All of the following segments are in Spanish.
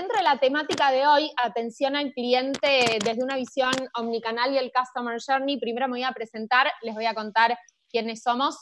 dentro de la temática de hoy, atención al cliente desde una visión omnicanal y el Customer Journey, primero me voy a presentar, les voy a contar quiénes somos.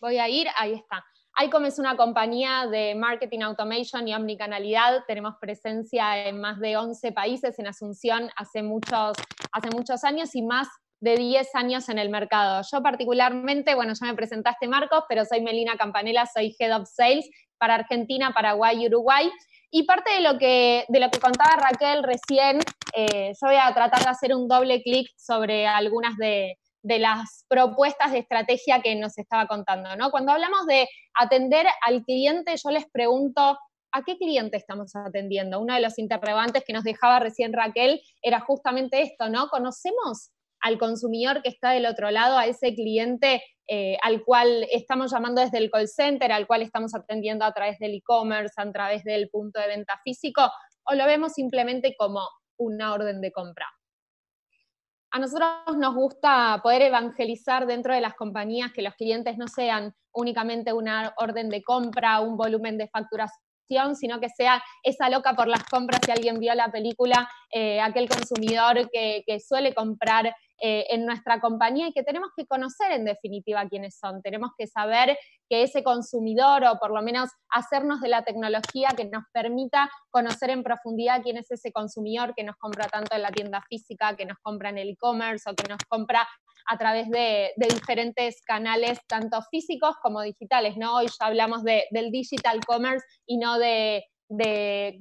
Voy a ir, ahí está. ICOM es una compañía de marketing automation y omnicanalidad. Tenemos presencia en más de 11 países, en Asunción hace muchos, hace muchos años y más de 10 años en el mercado. Yo particularmente, bueno, ya me presentaste Marcos, pero soy Melina Campanella, soy Head of Sales para Argentina, Paraguay y Uruguay. Y parte de lo que, de lo que contaba Raquel recién, eh, yo voy a tratar de hacer un doble clic sobre algunas de, las propuestas de estrategia que nos estaba contando. ¿no? Cuando hablamos de atender al cliente, yo les pregunto, ¿a qué cliente estamos atendiendo? Uno de los interrogantes que nos dejaba recién Raquel era justamente esto, ¿no? ¿Conocemos al consumidor que está del otro lado, a ese cliente eh, al cual estamos llamando desde el call center, al cual estamos atendiendo a través del e-commerce, a través del punto de venta físico, o lo vemos simplemente como una orden de compra. A nosotros nos gusta poder evangelizar dentro de las compañías que los clientes no sean únicamente una orden de compra, un volumen de facturación, sino que sea esa loca por las compras, si alguien vio la película, eh, aquel consumidor que, que suele comprar eh, en nuestra compañía y que tenemos que conocer en definitiva quiénes son. Tenemos que saber que ese consumidor o por lo menos hacernos de la tecnología que nos permita conocer en profundidad quién es ese consumidor que nos compra tanto en la tienda física, que nos compra en el e-commerce o que nos compra a través de, diferentes canales, tanto físicos como digitales. ¿no? Hoy ya hablamos del digital commerce y no de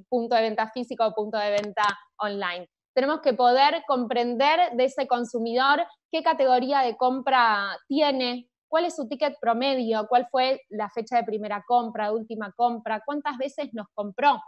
punto de venta físico o punto de venta online tenemos que poder comprender de ese consumidor qué categoría de compra tiene, cuál es su ticket promedio, cuál fue la fecha de primera compra, última compra, cuántas veces nos compró.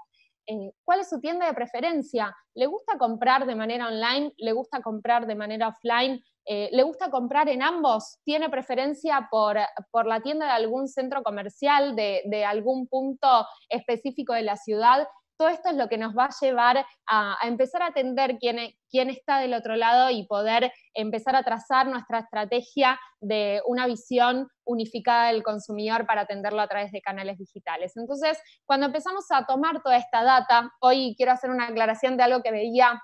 Eh, cuál es su tienda de preferencia. ¿Le gusta comprar de manera online? ¿Le gusta comprar de manera offline? Eh, ¿Le gusta comprar en ambos? ¿Tiene preferencia por, la tienda de algún centro comercial, de, algún punto específico de la ciudad? todo esto es lo que nos va a llevar a, empezar a atender quién, e, quién está del otro lado y poder empezar a trazar nuestra estrategia de una visión unificada del consumidor para atenderlo a través de canales digitales. Entonces, cuando empezamos a tomar toda esta data, hoy quiero hacer una aclaración de algo que veía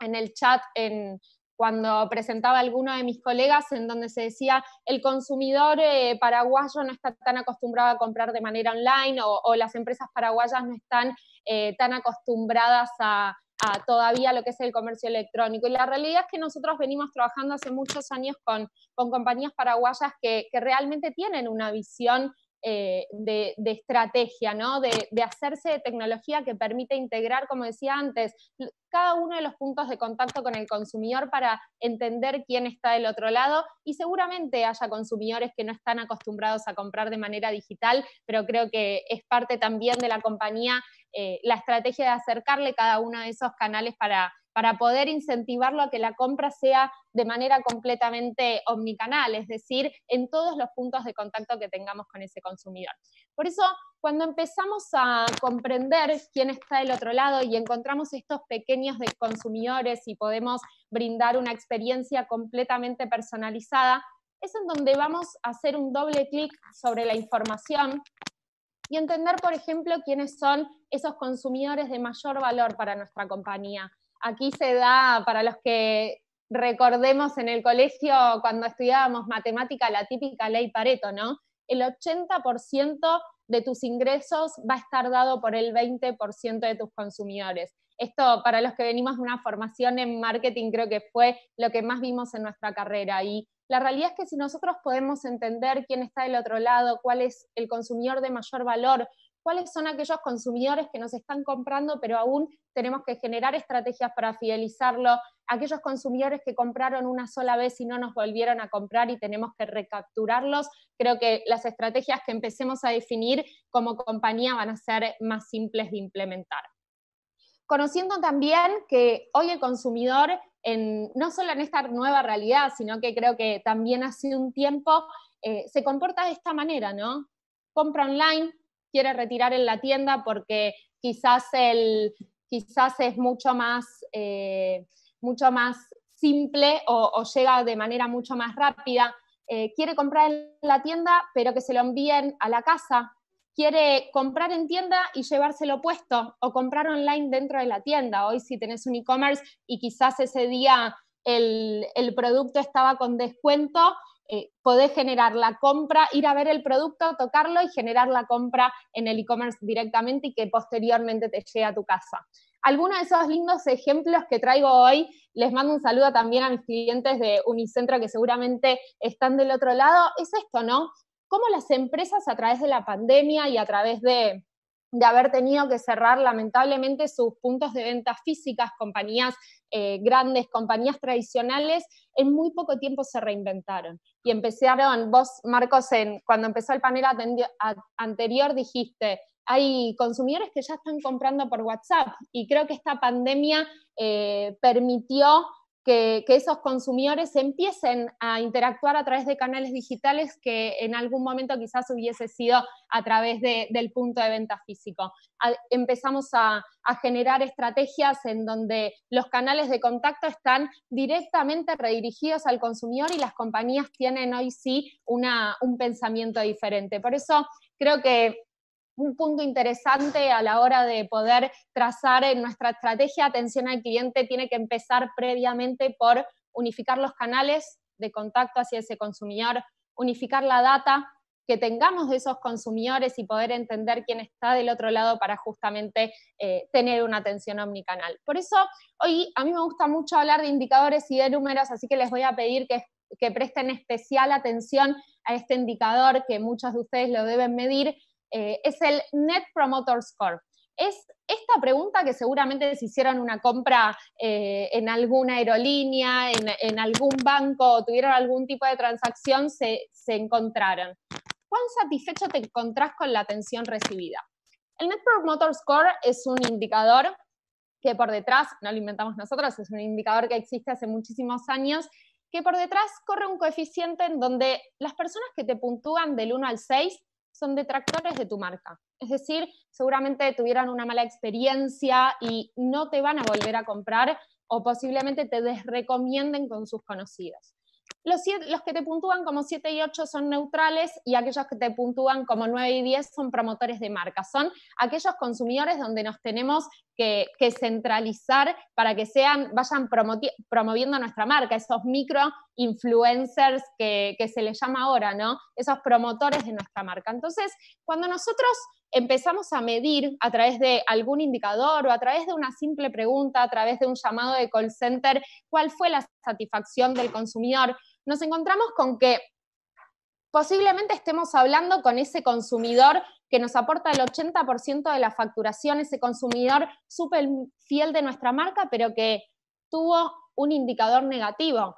en el chat en, cuando presentaba a alguno de mis colegas en donde se decía el consumidor eh, paraguayo no está tan acostumbrado a comprar de manera online o las empresas paraguayas no están eh, tan acostumbradas a, todavía lo que es el comercio electrónico. Y la realidad es que nosotros venimos trabajando hace muchos años con, compañías paraguayas que realmente tienen una visión eh, de, estrategia, ¿no? De, hacerse de tecnología que permite integrar, como decía antes, cada uno de los puntos de contacto con el consumidor para entender quién está del otro lado y seguramente haya consumidores que no están acostumbrados a comprar de manera digital, pero creo que es parte también de la compañía eh, la estrategia de acercarle cada uno de esos canales para para poder incentivarlo a que la compra sea de manera completamente omnicanal, es decir, en todos los puntos de contacto que tengamos con ese consumidor. Por eso, cuando empezamos a comprender quién está del otro lado y encontramos estos pequeños de consumidores y podemos brindar una experiencia completamente personalizada, es en donde vamos a hacer un doble clic sobre la información y entender, por ejemplo, quiénes son esos consumidores de mayor valor para nuestra compañía, Aquí se da, para los que recordemos en el colegio cuando estudiábamos matemática, la típica ley Pareto, ¿no? El 80% de tus ingresos va a estar dado por el 20% de tus consumidores. Esto para los que venimos de una formación en marketing creo que fue lo que más vimos en nuestra carrera y la realidad es que si nosotros podemos entender quién está del otro lado, cuál es el consumidor de mayor valor, cuáles son aquellos consumidores que nos están comprando, pero aún tenemos que generar estrategias para fidelizarlo, aquellos consumidores que compraron una sola vez y no nos volvieron a comprar y tenemos que recapturarlos. Creo que las estrategias que empecemos a definir como compañía van a ser más simples de implementar. Conociendo también que hoy el consumidor, en, no solo en esta nueva realidad, sino que creo que también hace un tiempo, eh, se comporta de esta manera, ¿no? Compra online, quiere retirar en la tienda porque quizás, el, quizás es mucho más, eh, mucho más simple o, llega de manera mucho más rápida. Eh, quiere comprar en la tienda, pero que se lo envíen a la casa. Quiere comprar en tienda y llevárselo puesto o comprar online dentro de la tienda. Hoy si tenés un e-commerce y quizás ese día el, el producto estaba con descuento, eh, poder generar la compra, ir a ver el producto, tocarlo y generar la compra en el e-commerce directamente y que posteriormente te llegue a tu casa. Algunos de esos lindos ejemplos que traigo hoy, les mando un saludo también a mis clientes de Unicentro que seguramente están del otro lado, es esto, ¿no? Cómo las empresas a través de la pandemia y a través de, de haber tenido que cerrar lamentablemente sus puntos de venta físicas, compañías eh, grandes, compañías tradicionales, en muy poco tiempo se reinventaron. Y empezaron, vos Marcos, en, cuando empezó el panel anterior dijiste, hay consumidores que ya están comprando por WhatsApp y creo que esta pandemia eh, permitió que, esos consumidores empiecen a interactuar a través de canales digitales que en algún momento quizás hubiese sido a través del punto de venta físico. empezamos a, generar estrategias en donde los canales de contacto están directamente redirigidos al consumidor y las compañías tienen hoy sí un pensamiento diferente. Por eso creo que un punto interesante a la hora de poder trazar en nuestra estrategia de atención al cliente tiene que empezar previamente por unificar los canales de contacto hacia ese consumidor, unificar la data que tengamos de esos consumidores y poder entender quién está del otro lado para justamente eh, tener una atención omnicanal. Por eso hoy a mí me gusta mucho hablar de indicadores y de números, así que les voy a pedir que, que presten especial atención a este indicador que muchos de ustedes lo deben medir, eh, es el Net Promoter Score. Es esta pregunta que seguramente se hicieron una compra eh, en alguna aerolínea, en, algún banco, o tuvieron algún tipo de transacción, se, se encontraron. ¿Cuán satisfecho te encontrás con la atención recibida? El Net Promoter Score es un indicador que por detrás, no lo inventamos nosotros, es un indicador que existe hace muchísimos años, que por detrás corre un coeficiente en donde las personas que te puntúan del 1 al 6 son detractores de tu marca. Es decir, seguramente tuvieron una mala experiencia y no te van a volver a comprar o posiblemente te desrecomienden con sus conocidos. Los, que te puntúan como 7 y 8 son neutrales y aquellos que te puntúan como 9 y 10 son promotores de marca. Son aquellos consumidores donde nos tenemos que, centralizar para que sean, vayan promoviendo nuestra marca, esos micro influencers que, que se les llama ahora, ¿no? Esos promotores de nuestra marca. Entonces, cuando nosotros empezamos a medir a través de algún indicador o a través de una simple pregunta, a través de un llamado de call center, cuál fue la satisfacción del consumidor, nos encontramos con que posiblemente estemos hablando con ese consumidor que nos aporta el 80% de la facturación, ese consumidor súper fiel de nuestra marca, pero que tuvo un indicador negativo,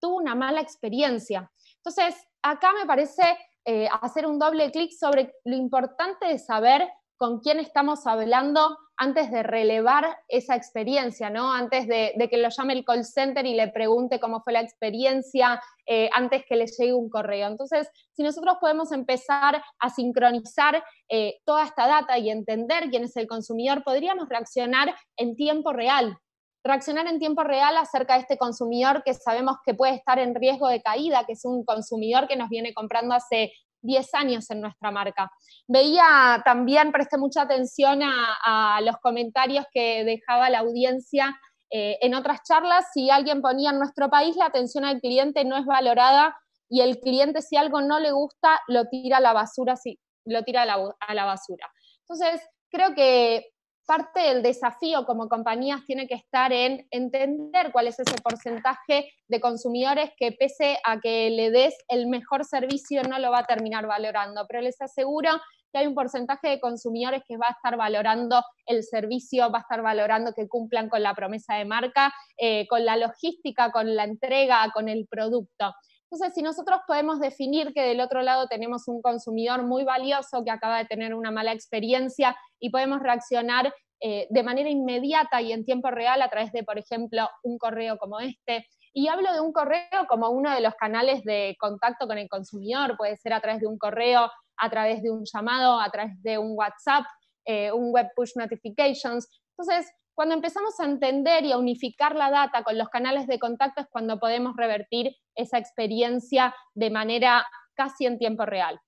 tuvo una mala experiencia. Entonces, acá me parece eh, hacer un doble clic sobre lo importante de saber con quién estamos hablando antes de relevar esa experiencia, ¿no? Antes de, que lo llame el call center y le pregunte cómo fue la experiencia, eh, antes que le llegue un correo. Entonces, si nosotros podemos empezar a sincronizar eh, toda esta data y entender quién es el consumidor, podríamos reaccionar en tiempo real. Reaccionar en tiempo real acerca de este consumidor que sabemos que puede estar en riesgo de caída, que es un consumidor que nos viene comprando hace 10 años en nuestra marca. Veía también, presté mucha atención a, los comentarios que dejaba la audiencia eh, en otras charlas, si alguien ponía en nuestro país la atención al cliente no es valorada y el cliente si algo no le gusta lo tira a la basura, sí, lo tira a la, a la basura. Entonces, creo que parte del desafío como compañías tiene que estar en entender cuál es ese porcentaje de consumidores que pese a que le des el mejor servicio no lo va a terminar valorando, pero les aseguro que hay un porcentaje de consumidores que va a estar valorando el servicio, va a estar valorando que cumplan con la promesa de marca, eh, con la logística, con la entrega, con el producto. Entonces, si nosotros podemos definir que del otro lado tenemos un consumidor muy valioso que acaba de tener una mala experiencia y podemos reaccionar eh, de manera inmediata y en tiempo real a través de, por ejemplo, un correo como este, y hablo de un correo como uno de los canales de contacto con el consumidor, puede ser a través de un correo, a través de un llamado, a través de un WhatsApp, eh, un web push notifications. Entonces, cuando empezamos a entender y a unificar la data con los canales de contacto es cuando podemos revertir esa experiencia de manera casi en tiempo real.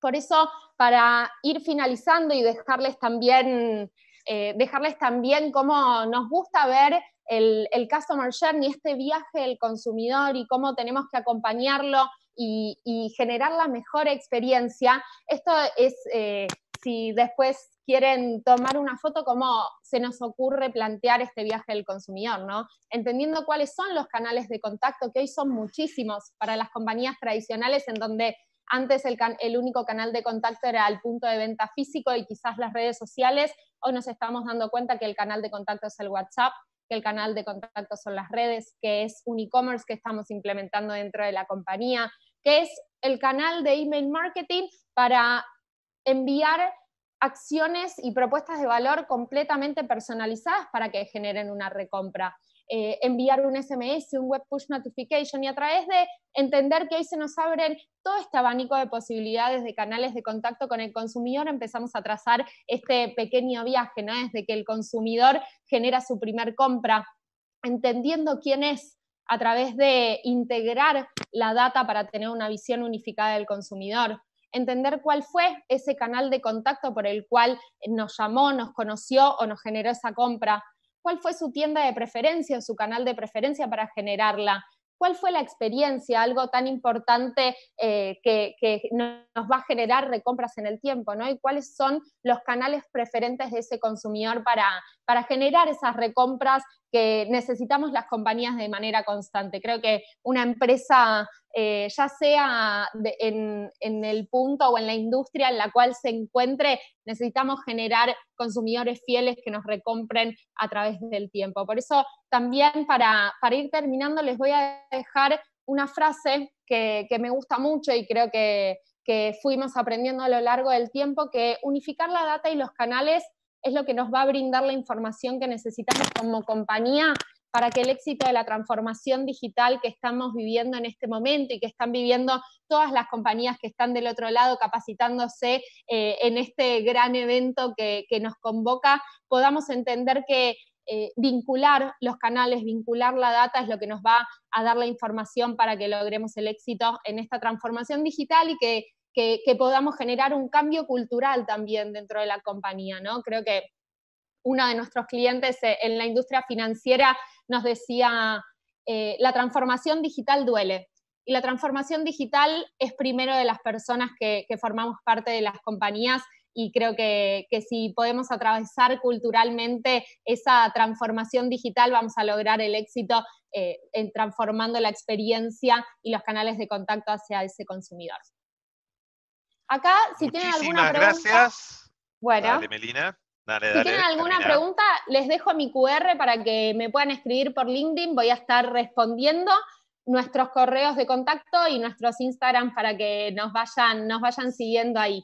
Por eso, para ir finalizando y dejarles también, eh, dejarles también cómo nos gusta ver el, el customer journey, este viaje del consumidor y cómo tenemos que acompañarlo y, generar la mejor experiencia. Esto es, eh, si después quieren tomar una foto, como se nos ocurre plantear este viaje del consumidor, ¿no? Entendiendo cuáles son los canales de contacto, que hoy son muchísimos para las compañías tradicionales en donde antes el, el, único canal de contacto era el punto de venta físico y quizás las redes sociales. Hoy nos estamos dando cuenta que el canal de contacto es el WhatsApp, que el canal de contacto son las redes, que es un e-commerce que estamos implementando dentro de la compañía, que es el canal de email marketing para enviar acciones y propuestas de valor completamente personalizadas para que generen una recompra. Eh, enviar un SMS, un web push notification y a través de entender que hoy se nos abren todo este abanico de posibilidades de canales de contacto con el consumidor, empezamos a trazar este pequeño viaje, Desde que el consumidor genera su primer compra, entendiendo quién es a través de integrar la data para tener una visión unificada del consumidor, entender cuál fue ese canal de contacto por el cual nos llamó, nos conoció o nos generó esa compra, cuál fue su tienda de preferencia o su canal de preferencia para generarla, cuál fue la experiencia, algo tan importante eh, que, nos va a generar recompras en el tiempo, ¿no? Y cuáles son los canales preferentes de ese consumidor para, para generar esas recompras que necesitamos las compañías de manera constante. Creo que una empresa eh, ya sea en, el punto o en la industria en la cual se encuentre, necesitamos generar consumidores fieles que nos recompren a través del tiempo. Por eso también para, ir terminando les voy a dejar una frase que, me gusta mucho y creo que fuimos aprendiendo a lo largo del tiempo, que unificar la data y los canales es lo que nos va a brindar la información que necesitamos como compañía para que el éxito de la transformación digital que estamos viviendo en este momento y que están viviendo todas las compañías que están del otro lado capacitándose eh, en este gran evento que, nos convoca, podamos entender que eh, vincular los canales, vincular la data es lo que nos va a dar la información para que logremos el éxito en esta transformación digital y que, que podamos generar un cambio cultural también dentro de la compañía, ¿no? Creo que uno de nuestros clientes eh, en la industria financiera nos decía, eh, la transformación digital duele. Y la transformación digital es primero de las personas que, formamos parte de las compañías y creo que, si podemos atravesar culturalmente esa transformación digital, vamos a lograr el éxito eh, en transformando la experiencia y los canales de contacto hacia ese consumidor. Acá, si tienen alguna pregunta. Gracias. Melina si tienen alguna pregunta, les dejo mi QR para que me puedan escribir por LinkedIn, voy a estar respondiendo nuestros correos de contacto y nuestros Instagram para que nos vayan, nos vayan siguiendo ahí.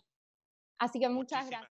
Así que muchas gracias.